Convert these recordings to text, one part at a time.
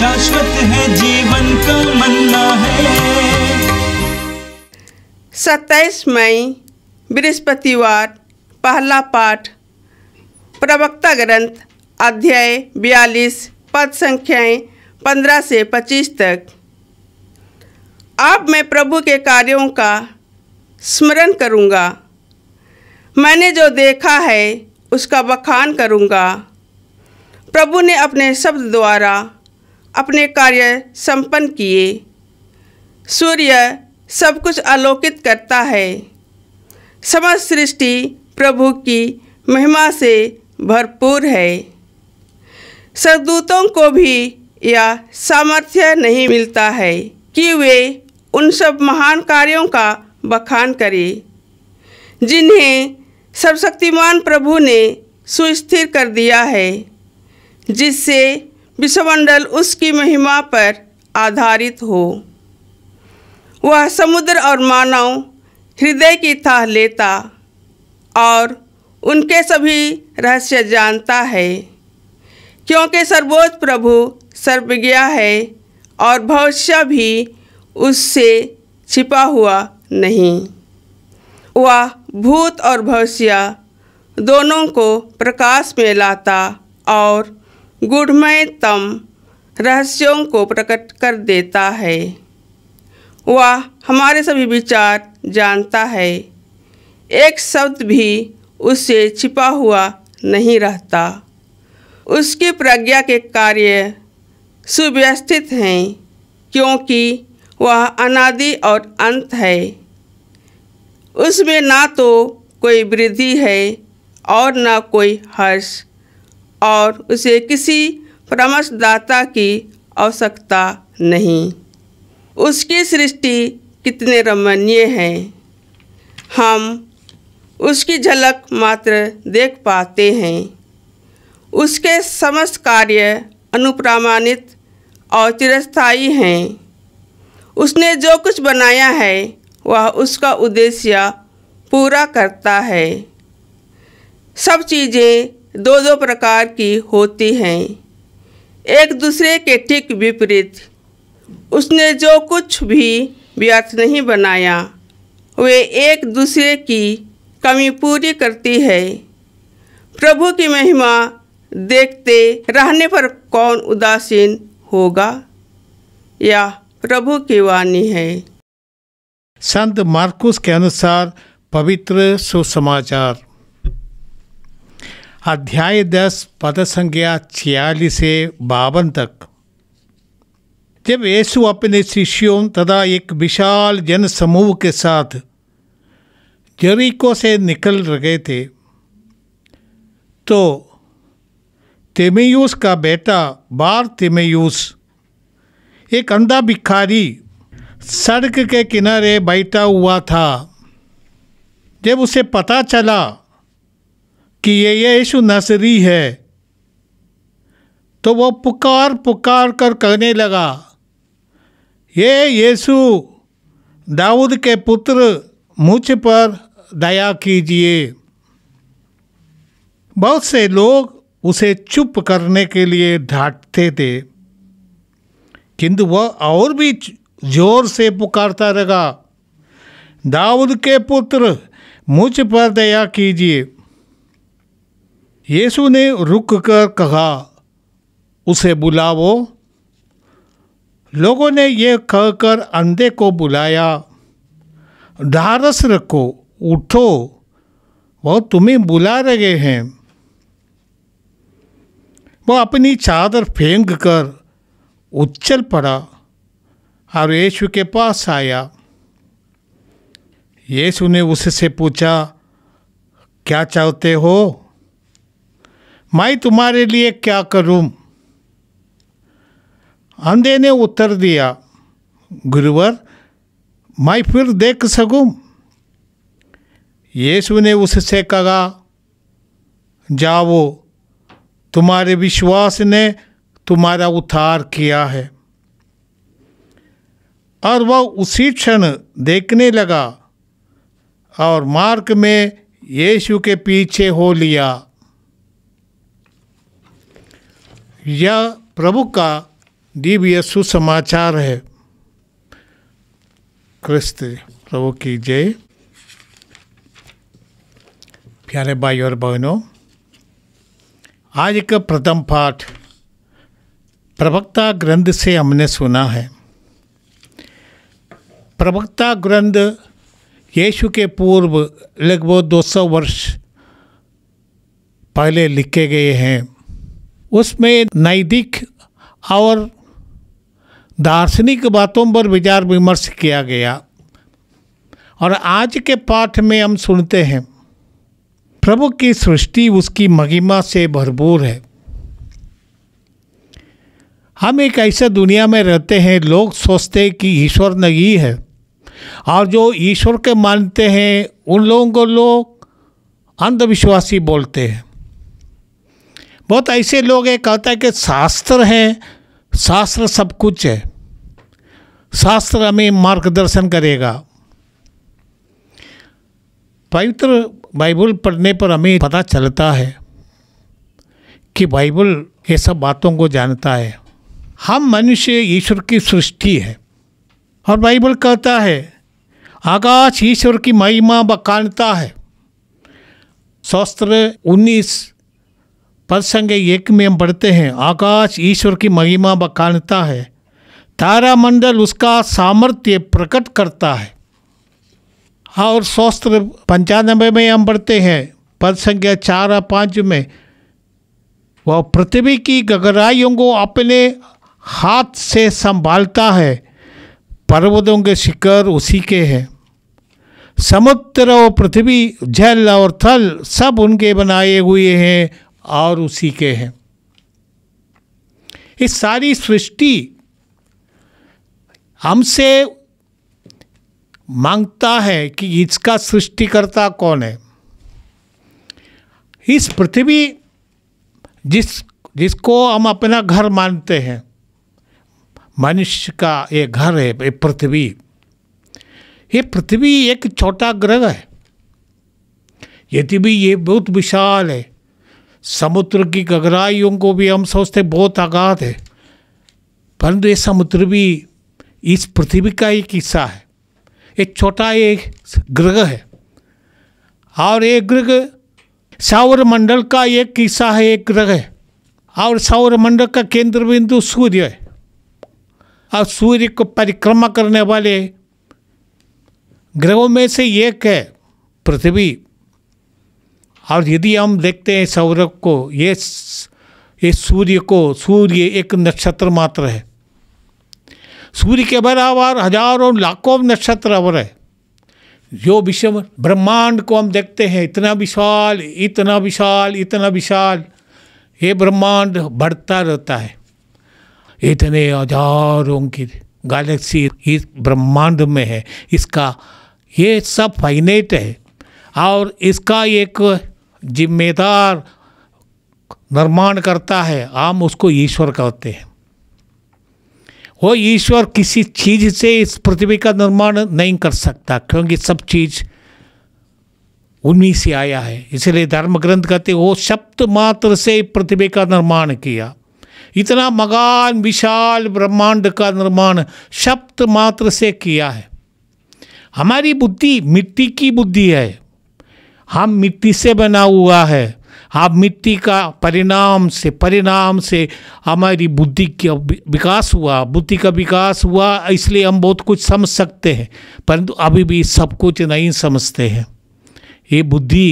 शाश्वत है जीवन का मन्ना है सत्ताईस मई बृहस्पतिवार पहला पाठ प्रवक्ता ग्रंथ अध्याय बयालीस पद संख्याएं पंद्रह से पच्चीस तक अब मैं प्रभु के कार्यों का स्मरण करूंगा मैंने जो देखा है उसका बखान करूंगा प्रभु ने अपने शब्द द्वारा अपने कार्य संपन्न किए सूर्य सब कुछ आलोकित करता है समस्त सृष्टि प्रभु की महिमा से भरपूर है सदूतों को भी यह सामर्थ्य नहीं मिलता है कि वे उन सब महान कार्यों का बखान करें जिन्हें सर्वशक्तिमान प्रभु ने सुस्थिर कर दिया है जिससे विश्वमंडल उसकी महिमा पर आधारित हो वह समुद्र और मानव हृदय की थाह लेता और उनके सभी रहस्य जानता है क्योंकि सर्वोच्च प्रभु सर्वज्ञ है और भविष्य भी उससे छिपा हुआ नहीं वह भूत और भविष्य दोनों को प्रकाश में लाता और गुढ़मय तम रहस्यों को प्रकट कर देता है वह हमारे सभी विचार जानता है एक शब्द भी उससे छिपा हुआ नहीं रहता उसकी प्रज्ञा के कार्य सुव्यवस्थित हैं क्योंकि वह अनादि और अंत है उसमें ना तो कोई वृद्धि है और ना कोई हर्ष और उसे किसी परामर्शदाता की आवश्यकता नहीं उसकी सृष्टि कितने रमणीय हैं हम उसकी झलक मात्र देख पाते हैं उसके समस्त कार्य अनुप्रमाणित और चिरस्थायी हैं उसने जो कुछ बनाया है वह उसका उद्देश्य पूरा करता है सब चीज़ें दो दो प्रकार की होती हैं एक दूसरे के ठीक विपरीत उसने जो कुछ भी व्यर्थ नहीं बनाया वे एक दूसरे की कमी पूरी करती है प्रभु की महिमा देखते रहने पर कौन उदासीन होगा यह प्रभु की वाणी है संत मार्कुस के अनुसार पवित्र सुसमाचार अध्याय दस पद संख्या छियालीस से बावन तक जब येसु अपने शिष्यों तथा एक विशाल जन समूह के साथ जरीको से निकल रहे थे तो तिमेयूस का बेटा बार तिमेयूस एक अंधा भिखारी सड़क के किनारे बैठा हुआ था जब उसे पता चला कि ये यीशु नसरी है तो वो पुकार पुकार कर कहने लगा ये यीशु दाऊद के पुत्र मुझ पर दया कीजिए बहुत से लोग उसे चुप करने के लिए ढांटते थे किंतु वह और भी जोर से पुकारता लगा दाऊद के पुत्र मुझ पर दया कीजिए यीशु ने रुक कर कहा उसे बुलाओ लोगों ने यह कह कहकर अंधे को बुलाया ढारस रखो उठो वह तुम्हें बुला रहे हैं वह अपनी चादर फेंक कर उछल पड़ा और यीशु के पास आया यीशु ने उससे पूछा क्या चाहते हो मैं तुम्हारे लिए क्या करूं अंधे ने उत्तर दिया गुरुवर मैं फिर देख सकूं यीशु ने उससे कहा जाओ तुम्हारे विश्वास ने तुम्हारा उद्धार किया है और वह उसी क्षण देखने लगा और मार्ग में यीशु के पीछे हो लिया यह प्रभु का दिव्य सुसमाचार है क्रिस्त प्रभु की जय प्यारे भाई और बहनों आज का प्रथम पाठ प्रवक्ता ग्रंथ से हमने सुना है प्रवक्ता ग्रंथ यीशु के पूर्व लगभग 200 वर्ष पहले लिखे गए हैं उसमें नैदिक और दार्शनिक बातों पर विचार विमर्श किया गया और आज के पाठ में हम सुनते हैं प्रभु की सृष्टि उसकी महिमा से भरपूर है हम एक ऐसे दुनिया में रहते हैं लोग सोचते हैं कि ईश्वर नहीं है और जो ईश्वर के मानते हैं उन लोगों को लोग अंधविश्वासी बोलते हैं बहुत ऐसे लोग हैं कहता है कि शास्त्र है शास्त्र सब कुछ है शास्त्र हमें मार्गदर्शन करेगा पवित्र बाइबल पढ़ने पर हमें पता चलता है कि बाइबल ये सब बातों को जानता है हम मनुष्य ईश्वर की सृष्टि है और बाइबल कहता है आकाश ईश्वर की महिमा बकानता है शास्त्र उन्नीस पदसंग एक में हम पढ़ते हैं आकाश ईश्वर की महिमा बखानता है तारा मंडल उसका सामर्थ्य प्रकट करता है हाँ, और शस्त्र पंचानबे में हम पढ़ते हैं पद संख्या चार और पाँच में वह पृथ्वी की गगराइयों को अपने हाथ से संभालता है पर्वतों के शिखर उसी के हैं समुद्र और पृथ्वी जल और थल सब उनके बनाए हुए हैं और उसी के हैं इस सारी सृष्टि हमसे मांगता है कि इसका सृष्टिकर्ता कौन है इस पृथ्वी जिस जिसको हम अपना घर मानते हैं मनुष्य का ये घर है ये पृथ्वी ये पृथ्वी एक छोटा ग्रह है यदि भी ये बहुत विशाल है समुद्र की गगराइयों को भी हम सोचते बहुत आगात है परंतु ये समुद्र भी इस पृथ्वी का एक हिस्सा है एक छोटा एक ग्रह है और ये ग्रह सौर मंडल का एक हिस्सा है एक ग्रह है और सौर मंडल का केंद्र बिंदु सूर्य है और सूर्य को परिक्रमा करने वाले ग्रहों में से एक है पृथ्वी और यदि हम देखते हैं सौरभ को ये ये सूर्य को सूर्य एक नक्षत्र मात्र है सूर्य के बराबर हजारों लाखों नक्षत्र अवर है जो विश्व ब्रह्मांड को हम देखते हैं इतना विशाल इतना विशाल इतना विशाल ये ब्रह्मांड बढ़ता रहता है इतने हजारों की गैलेक्सी इस ब्रह्मांड में है इसका ये सब फाइनेट है और इसका एक जिम्मेदार निर्माण करता है हम उसको ईश्वर कहते हैं वो ईश्वर किसी चीज से इस पृथ्वी का निर्माण नहीं कर सकता क्योंकि सब चीज उन्हीं से आया है इसलिए धर्म ग्रंथ कहते वो शब्द मात्र से पृथ्वी का निर्माण किया इतना मगान विशाल ब्रह्मांड का निर्माण शब्द मात्र से किया है हमारी बुद्धि मिट्टी की बुद्धि है हम मिट्टी से बना हुआ है हम मिट्टी का परिणाम से परिणाम से हमारी बुद्धि का विकास हुआ बुद्धि का विकास हुआ इसलिए हम बहुत कुछ समझ सकते हैं परंतु अभी भी सब कुछ नहीं समझते हैं ये बुद्धि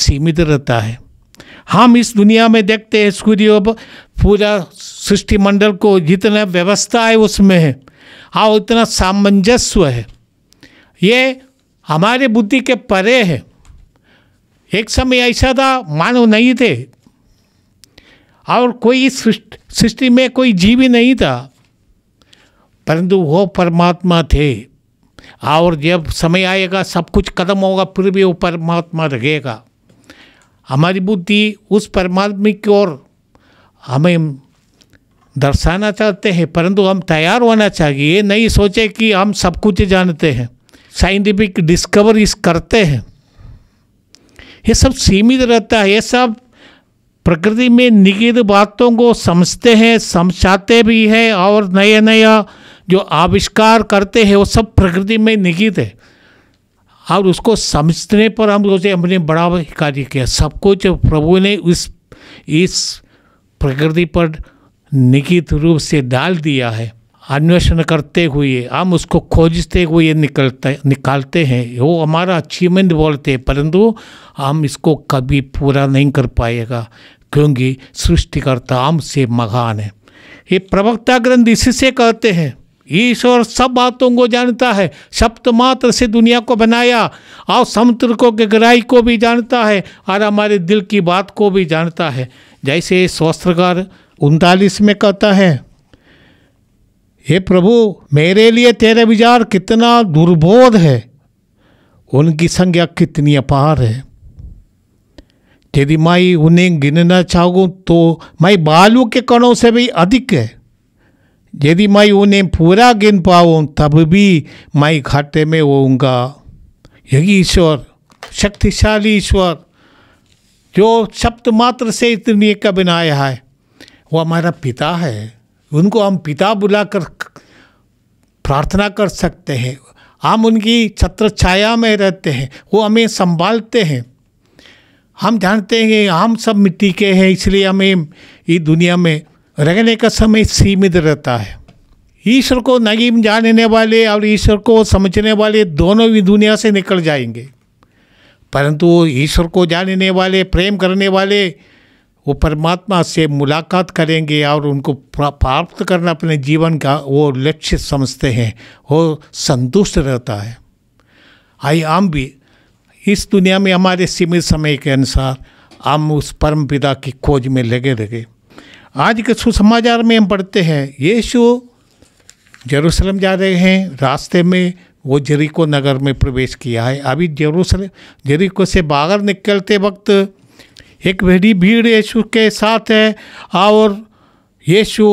सीमित रहता है हम इस दुनिया में देखते हैं सूर्य पूरा सृष्टिमंडल को जितना व्यवस्था है उसमें है हाँ उतना सामंजस्य है ये हमारे बुद्धि के परे है एक समय ऐसा था मानव नहीं थे और कोई सृष्टि में कोई जीव ही नहीं था परंतु वो परमात्मा थे और जब समय आएगा सब कुछ खत्म होगा फिर भी वो परमात्मा रहेगा हमारी बुद्धि उस परमात्मा की ओर हमें दर्शाना चाहते हैं परंतु हम तैयार होना चाहिए नहीं सोचे कि हम सब कुछ जानते हैं साइंटिफिक डिस्कवरीज करते हैं ये सब सीमित रहता है ये सब प्रकृति में निगिध बातों को समझते हैं समझाते भी हैं और नया नया जो आविष्कार करते हैं वो सब प्रकृति में निगित है और उसको समझने पर हम सोचे हमने बड़ा कार्य किया सब कुछ प्रभु ने इस इस प्रकृति पर निगित रूप से डाल दिया है अन्वेषण करते हुए हम उसको खोजते हुए निकलते निकालते हैं वो हमारा अचीवमेंट बोलते हैं परंतु हम इसको कभी पूरा नहीं कर पाएगा क्योंकि सृष्टिकर्ता हम से महान है ये प्रवक्ता ग्रंथ इसी से कहते हैं ईश्वर सब बातों को जानता है शब्द मात्र से दुनिया को बनाया और समुद्र को गहराई को भी जानता है और हमारे दिल की बात को भी जानता है जैसे शास्त्रकार उनतालीस में कहता है हे प्रभु मेरे लिए तेरे विचार कितना दुर्बोध है उनकी संख्या कितनी अपार है यदि मैं उन्हें गिनना चाहूँ तो मैं बालू के कणों से भी अधिक है यदि मैं उन्हें पूरा गिन पाऊँ तब भी मैं घाटे में होऊंगा यही ईश्वर शक्तिशाली ईश्वर जो शब्द मात्र से इतनी का बनाया है वो हमारा पिता है उनको हम पिता बुलाकर प्रार्थना कर सकते हैं हम उनकी छत्र छाया में रहते हैं वो हमें संभालते हैं हम जानते हैं हम सब मिट्टी के हैं इसलिए हमें इस दुनिया में रहने का समय सीमित रहता है ईश्वर को नगीम जानने वाले और ईश्वर को समझने वाले दोनों भी दुनिया से निकल जाएंगे परंतु ईश्वर को जानने वाले प्रेम करने वाले वो परमात्मा से मुलाकात करेंगे और उनको प्राप्त करना अपने जीवन का वो लक्ष्य समझते हैं वो संतुष्ट रहता है आई आम भी इस दुनिया में हमारे सीमित समय के अनुसार हम उस परम पिता की खोज में लगे रहे आज के सुसमाचार में हम पढ़ते हैं यीशु जेरूसलम जा रहे हैं रास्ते में वो जरीको नगर में प्रवेश किया है अभी जरूसलम जरीको से बाहर निकलते वक्त एक बड़ी भीड़ यीशु के साथ है और यीशु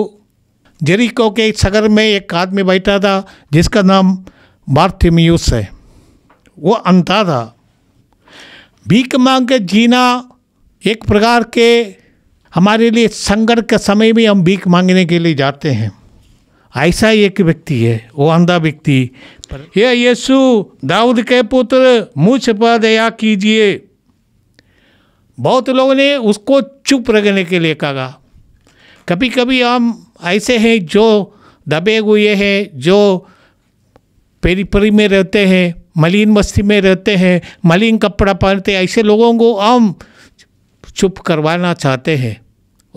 जरीको के सगर में एक आदमी बैठा था जिसका नाम बार्थेमियूस है वो अंधा था भीख मांग के जीना एक प्रकार के हमारे लिए संकट के समय में हम भीख मांगने के लिए जाते हैं ऐसा एक व्यक्ति है वो अंधा व्यक्ति यह यीशु दाऊद के पुत्र मुझ पर दया कीजिए बहुत लोगों ने उसको चुप रखने के लिए कहा कभी कभी हम ऐसे हैं जो दबे हुए हैं जो पेरीपरी में रहते हैं मलिन मस्ती में रहते हैं मलिन कपड़ा पहनते ऐसे लोगों को हम चुप करवाना चाहते हैं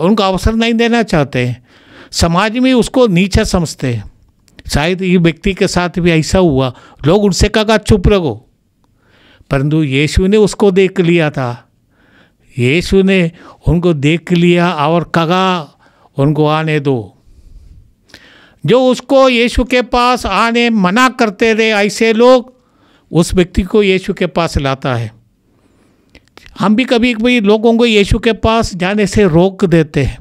उनको अवसर नहीं देना चाहते हैं समाज में उसको नीचा समझते हैं शायद ये व्यक्ति के साथ भी ऐसा हुआ लोग उनसे कहा चुप रहो परंतु यीशु ने उसको देख लिया था यीशु ने उनको देख लिया और कहा उनको आने दो जो उसको यीशु के पास आने मना करते रहे ऐसे लोग उस व्यक्ति को यीशु के पास लाता है हम भी कभी कभी लोगों को यीशु के पास जाने से रोक देते हैं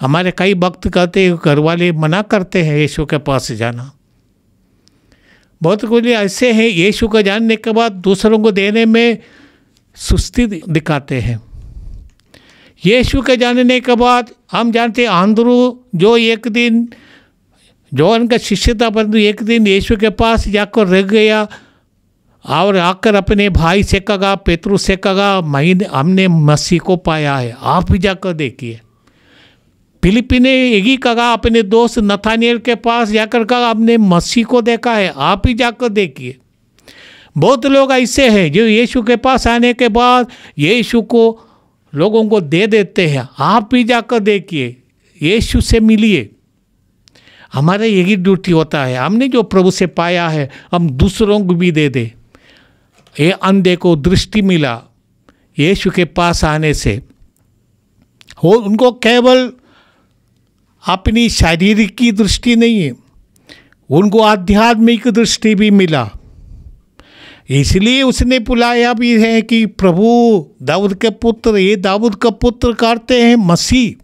हमारे कई वक्त कहते हैं घर वाले मना करते हैं यीशु के पास जाना बहुत कुछ ऐसे हैं यीशु का जानने के बाद दूसरों को देने में सुस्ती दिखाते हैं यीशु के जानने के बाद हम जानते आंद्रू जो एक दिन जो उनका शिष्य था परंतु एक दिन यीशु के पास जाकर रह गया और आकर अपने भाई से कहा पेतरू से कहा महीने हमने मसीह को पाया है आप भी जाकर देखिए फिलिपी ने यही कहा अपने दोस्त नथानियल के पास जाकर कहा हमने मसीह को देखा है आप ही जाकर देखिए बहुत लोग ऐसे हैं जो यीशु के पास आने के बाद यीशु को लोगों को दे देते हैं आप भी जाकर देखिए यीशु से मिलिए हमारा यही ड्यूटी होता है हमने जो प्रभु से पाया है हम दूसरों को भी दे दे ये अंधे को दृष्टि मिला यीशु के पास आने से हो उनको केवल अपनी शारीरिक की दृष्टि नहीं है उनको आध्यात्मिक दृष्टि भी मिला इसलिए उसने बुलाया भी है कि प्रभु दाऊद के पुत्र ये दाऊद का पुत्र करते हैं मसीह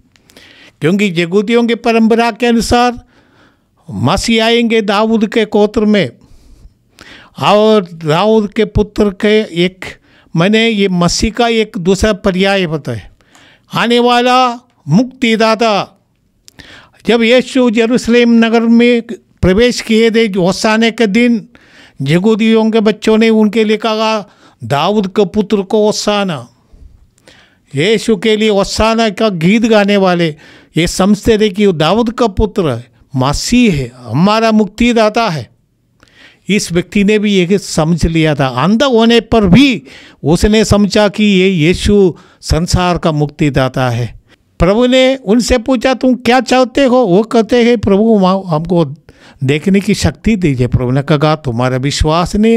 क्योंकि जगूदियों की परंपरा के अनुसार मसीह आएंगे दाऊद के कोत्र में और दाऊद के पुत्र के एक मैंने ये मसीह का एक दूसरा पर्याय बताए है आने वाला मुक्तिदाता जब यीशु यरूशलेम नगर में प्रवेश किए थे जो के दिन जगोदियों के बच्चों ने उनके लिए कहा दाऊद के पुत्र को ओसाना यीशु के लिए ओसाना का गीत गाने वाले ये समझते थे कि दाऊद का पुत्र मासी है हमारा मुक्तिदाता है इस व्यक्ति ने भी ये समझ लिया था अंध होने पर भी उसने समझा कि ये यीशु संसार का मुक्तिदाता है प्रभु ने उनसे पूछा तुम क्या चाहते हो वो कहते हैं प्रभु हमको देखने की शक्ति दीजिए प्रभु ने कहा तुम्हारे विश्वास ने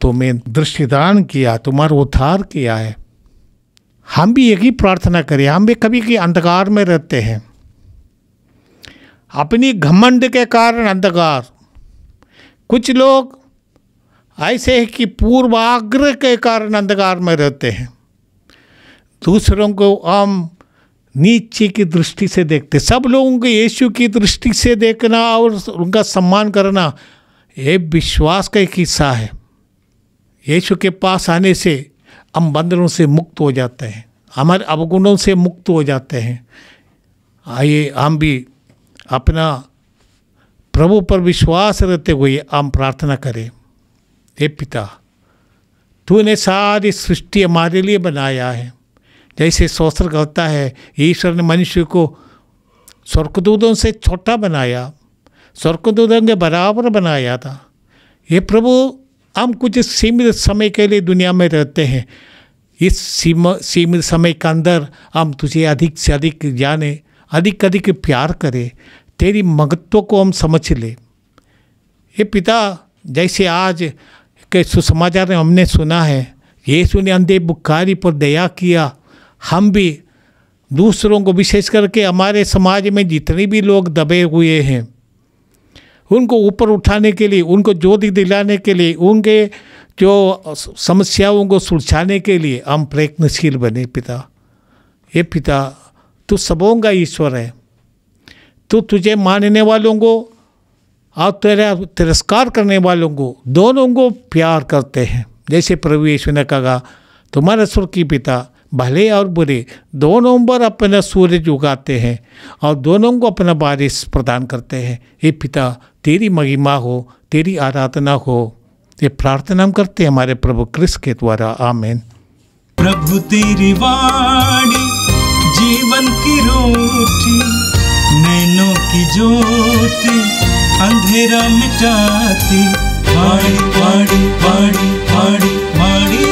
तुम्हें दृष्टिदान किया तुम्हारा उद्धार किया है हम भी यही प्रार्थना करें हम भी कभी कि अंधकार में रहते हैं अपनी घमंड के कारण अंधकार कुछ लोग ऐसे है कि पूर्वाग्रह के कारण अंधकार में रहते हैं दूसरों को हम नीचे की दृष्टि से देखते सब लोगों को यीशु की दृष्टि से देखना और उनका सम्मान करना ये विश्वास का एक हिस्सा है यीशु के पास आने से हम बंधनों से मुक्त हो जाते हैं हमारे अवगुणों से मुक्त हो जाते हैं आइए हम भी अपना प्रभु पर विश्वास रहते हुए हम प्रार्थना करें हे पिता तूने सारी सृष्टि हमारे लिए बनाया है जैसे शौस्त्र कहता है ईश्वर ने मनुष्य को स्वर्गदूतों से छोटा बनाया स्वर्गदूतों के बराबर बनाया था ये प्रभु हम कुछ सीमित समय के लिए दुनिया में रहते हैं इस सीमा सीमित समय के अंदर हम तुझे अधिक से अधिक जाने अधिक अधिक प्यार करें तेरी महत्व को हम समझ ले ये पिता जैसे आज के सुसमाचार में हमने सुना है यीशु ने अंधे बुखारी पर दया किया हम भी दूसरों को विशेष करके हमारे समाज में जितने भी लोग दबे हुए हैं उनको ऊपर उठाने के लिए उनको ज्योति दिलाने के लिए उनके जो समस्याओं को सुलझाने के लिए हम प्रयत्नशील बने पिता ये पिता तू सबों का ईश्वर है तू तुझे मानने वालों को और तेरा तिरस्कार करने वालों को दोनों को प्यार करते हैं जैसे प्रभु यीशु ने कहा तुम्हारा सुर की पिता भले और बुरे दोनों पर अपना सूरज उगाते हैं और दोनों को अपना बारिश प्रदान करते हैं ये पिता तेरी महिमा हो तेरी आराधना हो ये प्रार्थना हम करते हैं हमारे प्रभु कृष्ण के द्वारा आमेन प्रभु तेरी वाणी जीवन की रोटी नैनों की ज्योति अंधेरा मिटाती वाणी वाणी वाणी वाणी वाणी